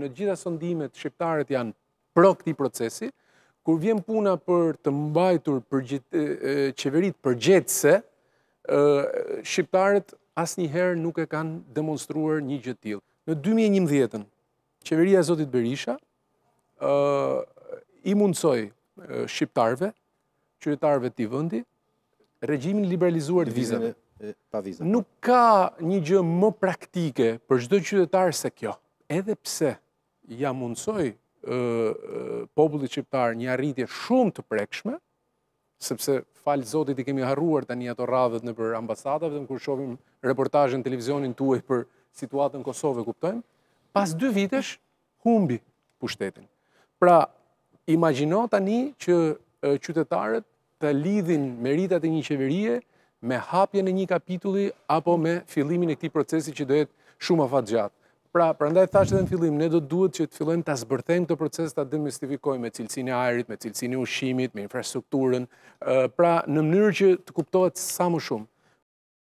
në gjitha sondimet shqiptarët janë pro këti procesi, kur vjen puna për të mbajtur qeverit për gjetëse, shqiptarët asë njëherë nuk e kanë demonstruar një gjithë tjilë. Në 2011-ën, qeveria Zotit Berisha i mundsoj shqiptarëve, qyretarëve të i vëndi, regjimin liberalizuar të vizëve. Nuk ka një gjë më praktike për gjithë qyretarë se kjo, edhe pse ja mundësoj popullit qiptar një arritje shumë të prekshme, sepse falë zotit i kemi harruar të një ato radhët në për ambasadave, dhe në kur shovim reportajën televizionin të uaj për situatën Kosovë e kuptojmë, pas dy vitesh humbi pushtetin. Pra, imagino tani që qytetarët të lidhin meritat e një qeverie me hapje në një kapitulli apo me fillimin e këti procesi që dohet shumë afat gjatë. Pra, pra ndaj thashtë dhe në fillim, ne do duhet që të fillojmë të zbërthejmë të proces të demistifikojmë me cilësini aerit, me cilësini ushimit, me infrastrukturën, pra në mënyrë që të kuptohet sa më shumë,